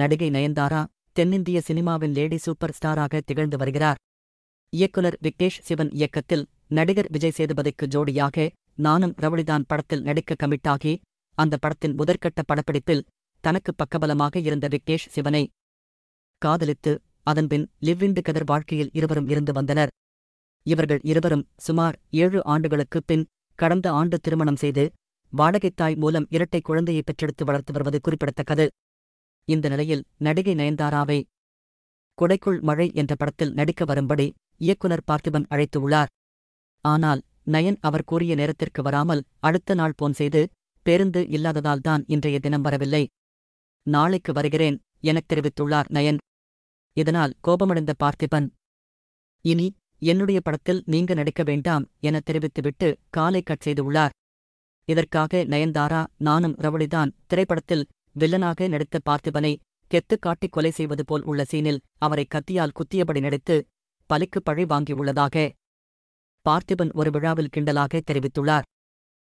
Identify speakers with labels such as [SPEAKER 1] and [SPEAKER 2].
[SPEAKER 1] நடிகை நயன்தாரா தென்னிந்திய சினிமாவின் லேடி சூப்பர் ஸ்டாராக திகழ்ந்து வருகிறார் இயக்குனர் விக்னேஷ் சிவன் இயக்கத்தில் நடிகர் விஜய் சேதுபதிக்கு ஜோடியாக நானும் ரவளிதான் படத்தில் நடிக்க கமிட்டாகி அந்த படத்தின் முதற்கட்ட படப்பிடிப்பில் தனக்கு பக்கபலமாக இருந்த விக்னேஷ் சிவனை காதலித்து அதன்பின் லிவ்விண்டு கதர் வாழ்க்கையில் இருவரும் இருந்து வந்தனர் இவர்கள் இருவரும் சுமார் ஏழு ஆண்டுகளுக்குப் பின் கடந்த ஆண்டு திருமணம் செய்து வாடகைத்தாய் மூலம் இரட்டை குழந்தையை பெற்றெடுத்து வளர்த்து வருவது குறிப்பிடத்தக்கது இந்த நிலையில் நடிகை நயன்தாராவை கொடைக்குள் மழை என்ற படத்தில் நடிக்க வரும்படி இயக்குனர் பார்த்திபன் அழைத்து உள்ளார் ஆனால் நயன் அவர் கூறிய நேரத்திற்கு வராமல் அடுத்த நாள் போன் செய்து பேருந்து இல்லாததால்தான் இன்றைய தினம் வரவில்லை நாளைக்கு வருகிறேன் எனத் தெரிவித்துள்ளார் நயன் இதனால் கோபமடைந்த பார்த்திபன் இனி என்னுடைய படத்தில் நீங்க நடிக்க வேண்டாம் எனத் தெரிவித்துவிட்டு காலை கட் செய்துள்ளார் இதற்காக நயன்தாரா நானும் ரவுளிதான் திரைப்படத்தில் வில்லனாக நடித்த பார்த்திபனை கெத்து காட்டி கொலை செய்வது போல் உள்ள சீனில் அவரை கத்தியால் குத்தியபடி நடித்து பலிக்கு பழி வாங்கியுள்ளதாக பார்த்திபன் ஒரு விழாவில் கிண்டலாக தெரிவித்துள்ளார்